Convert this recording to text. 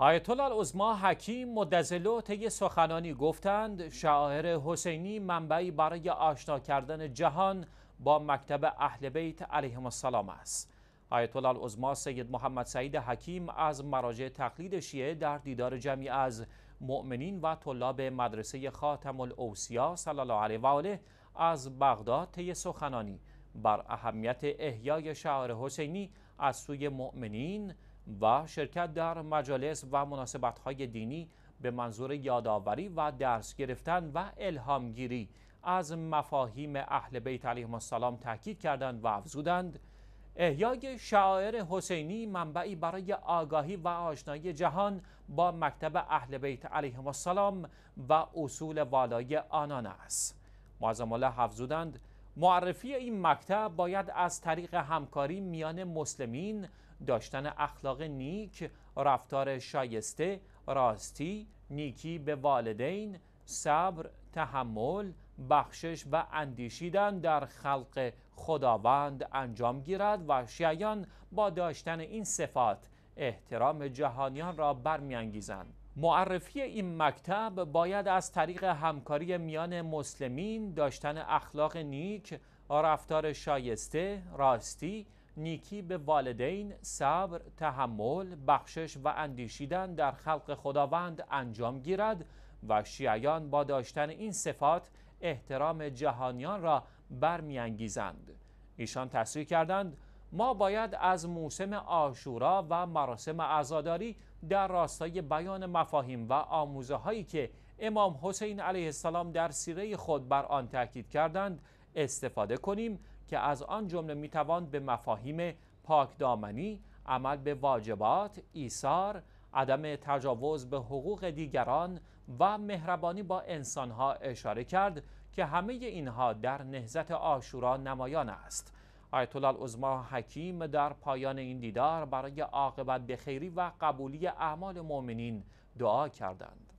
آیت الله حکیم مدزلو طی سخنانی گفتند شاعر حسینی منبعی برای آشنا کردن جهان با مکتب اهل بیت علیهم السلام است آیت الله سید محمد سعید حکیم از مراجع تقلید شیعه در دیدار جمعی از مؤمنین و طلاب مدرسه خاتم الاوسیا صلی الله علیه و آله از بغداد طی سخنانی بر اهمیت احیای شعار حسینی از سوی مؤمنین و شرکت در مجالس و مناسبت‌های دینی به منظور یادآوری و درس گرفتن و الهامگیری از مفاهیم اهل بیت علیهم السلام تاکید کردند و افزودند احیای شاعر حسینی منبعی برای آگاهی و آشنایی جهان با مکتب اهل بیت علیهم السلام و اصول والای آنان است معظم الله افزودند معرفی این مکتب باید از طریق همکاری میان مسلمین داشتن اخلاق نیک، رفتار شایسته، راستی، نیکی به والدین، صبر، تحمل، بخشش و اندیشیدن در خلق خداوند انجام گیرد و شیعان با داشتن این صفات احترام جهانیان را برمیانگیزند. معرفی این مکتب باید از طریق همکاری میان مسلمین داشتن اخلاق نیک رفتار شایسته راستی نیکی به والدین صبر تحمل بخشش و اندیشیدن در خلق خداوند انجام گیرد و شیعیان با داشتن این صفات احترام جهانیان را برمیانگیزند ایشان تصریح کردند ما باید از موسم آشورا و مراسم عزاداری در راستای بیان مفاهیم و آموزه هایی که امام حسین علیه السلام در سیره خود بر آن تاکید کردند استفاده کنیم که از آن جمله میتوان به مفاهیم پاکدامنی، عمل به واجبات، ایثار، عدم تجاوز به حقوق دیگران و مهربانی با انسانها اشاره کرد که همه اینها در نهزت آشورا نمایان است. آیت الله حکیم در پایان این دیدار برای عاقبت به و قبولی اعمال مؤمنین دعا کردند